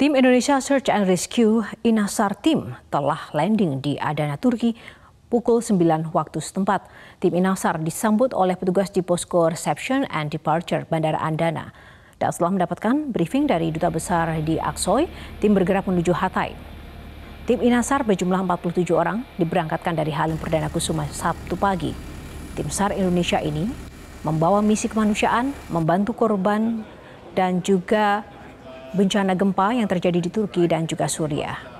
Tim Indonesia Search and Rescue Inasar Team telah landing di Adana, Turki pukul 9 waktu setempat. Tim Inasar disambut oleh petugas di posko reception and departure Bandara Andana. Dan setelah mendapatkan briefing dari Duta Besar di Aksoy, tim bergerak menuju Hatay. Tim Inasar berjumlah 47 orang diberangkatkan dari Halim Perdana Kusuma Sabtu pagi. Tim SAR Indonesia ini membawa misi kemanusiaan, membantu korban, dan juga bencana gempa yang terjadi di Turki dan juga Suriah.